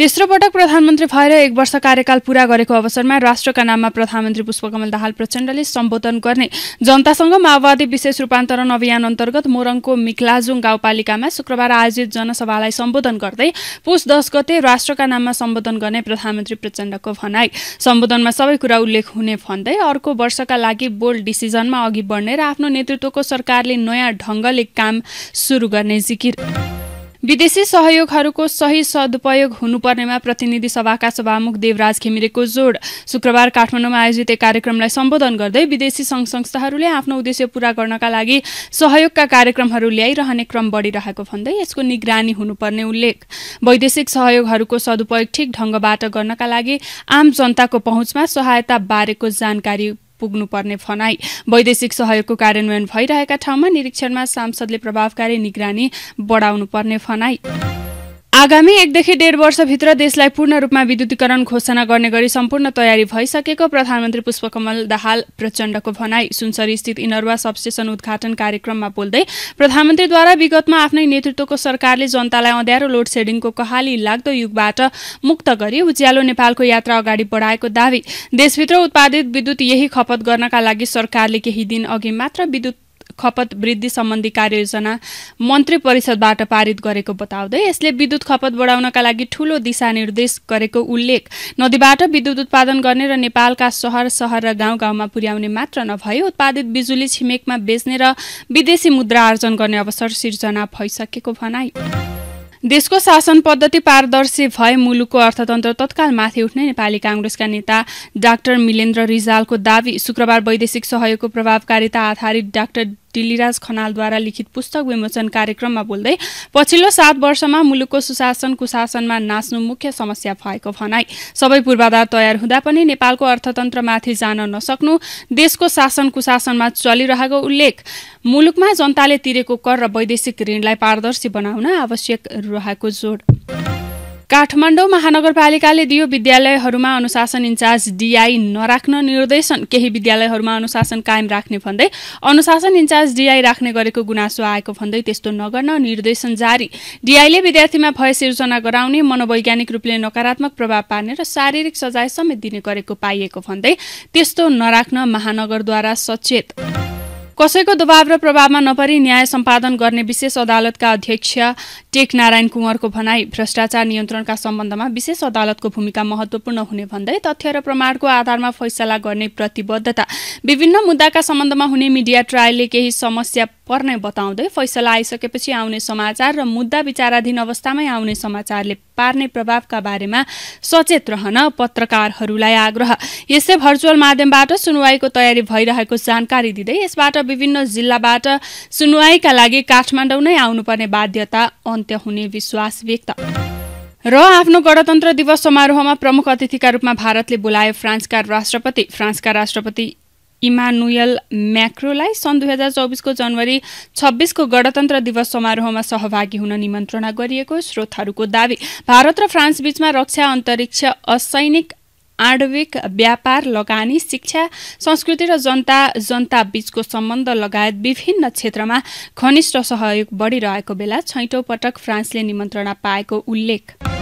तेस्रो पटक प्रधानमन्त्री भएर एक वर्ष कार्यकाल पूरा गरेको अवसरमा राष्ट्रका नाममा प्रधानमन्त्री पुष्पकमल दाहाल प्रचण्डले सम्बोधन गर्ने जनतासँग माओवादी विशेष रूपान्तरण अभियान अन्तर्गत मोरङको मिक्लाजुङ गाउँपालिकामा शुक्रबार आयोजित जनसभालाई सम्बोधन गर्दै पुष दस गते राष्ट्रका नाममा सम्बोधन गर्ने प्रधानमन्त्री प्रचण्डको भनाई सम्बोधनमा सबै कुरा उल्लेख हुने भन्दै अर्को वर्षका लागि बोल्ड डिसिजनमा अघि बढ्ने र आफ्नो नेतृत्वको सरकारले नयाँ ढङ्गले काम सुरु गर्ने जिकिर विदेशी सहयोगहरूको सही सदुपयोग हुनुपर्नेमा प्रतिनिधि सभाका सभामुख देवराज घिमिरेको जोड शुक्रबार काठमाडौँमा आयोजित एक कार्यक्रमलाई सम्बोधन गर्दै विदेशी सङ्घ संस्थाहरूले आफ्नो उद्देश्य पूरा गर्नका लागि सहयोगका कार्यक्रमहरू ल्याइरहने क्रम बढिरहेको भन्दै यसको निगरानी हुनुपर्ने उल्लेख वैदेशिक सहयोगहरूको सदुपयोग ठिक ढङ्गबाट गर्नका लागि आम जनताको पहुँचमा सहायता बारेको जानकारी पुग्नुपर्ने फनाई वैदेशिक सहयोगको कार्यान्वयन भइरहेका ठाउँमा निरीक्षणमा सांसदले प्रभावकारी निगरानी पर्ने फनाई आगामी एकदेखि डेढ वर्षभित्र देशलाई पूर्ण रूपमा विद्युतीकरण घोषणा गर्ने गरी सम्पूर्ण तयारी भइसकेको प्रधानमन्त्री पुष्पकमल दाहाल प्रचण्डको भनाई सुनसरी स्थित इनरवा सबस्टेशन उद्घाटन कार्यक्रममा बोल्दै प्रधानमन्त्रीद्वारा विगतमा आफ्नै नेतृत्वको सरकारले जनतालाई अँध्यारो लोड सेडिङको कहाली लाग्दो युगबाट मुक्त गरी उज्यालो नेपालको यात्रा अगाडि बढाएको दावी देशभित्र उत्पादित विद्युत यही खपत गर्नका लागि सरकारले केही दिन अघि मात्र विद्युत खपत वृद्धि सम्बन्धी कार्ययोजना मन्त्री परिषदबाट पारित गरेको बताउँदै यसले विद्युत खपत बढाउनका लागि ठूलो दिशानिर्देश गरेको उल्लेख नदीबाट विद्युत उत्पादन गर्ने र नेपालका सहर सहर र गाउँ गाउँमा पुर्याउने मात्र नभए उत्पादित बिजुली छिमेकमा बेच्ने र विदेशी मुद्रा आर्जन गर्ने अवसर सिर्जना भइसकेको भनाई देशको शासन पद्धति पारदर्शी भए मुलुकको अर्थतन्त्र तत्काल माथि उठ्ने नेपाली काङ्ग्रेसका नेता डाक्टर मिलेन्द्र रिजालको दावी शुक्रबार वैदेशिक सहयोगको प्रभावकारिता आधारित डाक्टर टिलिराज खनालद्वारा लिखित पुस्तक विमोचन कार्यक्रममा बोल्दै पछिल्लो सात वर्षमा मुलुकको सुशासन कुशासनमा नाच्नु मुख्य समस्या भएको भनाई सबै पूर्वाधार तयार हुँदा पनि नेपालको अर्थतन्त्रमाथि जान नसक्नु देशको शासन कुशासनमा चलिरहेको उल्लेख मुलुकमा जनताले तिरेको कर र वैदेशिक ऋणलाई पारदर्शी बनाउन आवश्यक रहेको जोड काठमाडौँ महानगरपालिकाले दियो विद्यालयहरूमा अनुशासन इन्चार्ज डिआई नराख्न निर्देशन केही विद्यालयहरूमा अनुशासन कायम राख्ने भन्दै अनुशासन इन्चार्ज डिआई राख्ने गरेको गुनासो आएको भन्दै त्यस्तो नगर्न निर्देशन जारी डिआईले विद्यार्थीमा भय सिर्जना गराउने मनोवैज्ञानिक रूपले नकारात्मक प्रभाव पार्ने र शारीरिक सजाय समेत दिने गरेको पाइएको भन्दै त्यस्तो नराख्न महानगरद्वारा सचेत कसैको दबाव र प्रभावमा नपरी न्याय सम्पादन गर्ने विशेष अदालतका अध्यक्ष टेक नारायण कुँवरको भनाई भ्रष्टाचार नियन्त्रणका सम्बन्धमा विशेष अदालतको भूमिका महत्वपूर्ण हुने भन्दै तथ्य र प्रमाणको आधारमा फैसला गर्ने प्रतिबद्धता विभिन्न मुद्दाका सम्बन्धमा हुने मिडिया ट्रायलले केही समस्या पर्ने बताउँदै फैसला आइसकेपछि आउने समाचार र मुद्दा विचाराधीन अवस्थामै आउने समाचारले पार्ने प्रभावका बारेमा सचेत रहन पत्रकारहरूलाई आग्रह यसै भर्चुअल माध्यमबाट सुनवाईको तयारी भइरहेको जानकारी दिँदै यसबाट विभिन्न जिल्लाबाट सुनवाईका लागि काठमाडौँ नै आउनुपर्ने बाध्यता अन्त्य हुने विश्वास व्यक्त र आफ्नो गणतन्त्र दिवस समारोहमा प्रमुख अतिथिका रूपमा भारतले बोलायो फ्रान्सका राष्ट्रपति फ्रान्सका राष्ट्रपति इमानुएल म्याक्रोलाई सन् दुई हजार चौबिसको जनवरी छब्बिसको गणतन्त्र दिवस समारोहमा सहभागी हुन निमन्त्रणा गरिएको स्रोतहरूको दावी भारत र फ्रान्स बीचमा रक्षा अन्तरिक्ष असैनिक आणविक व्यापार लगानी शिक्षा संस्कृति र जनता जनता बीचको सम्बन्ध लगायत विभिन्न क्षेत्रमा घनिष्ठ सहयोग बढिरहेको बेला छैटौँ पटक फ्रान्सले निमन्त्रणा पाएको उल्लेख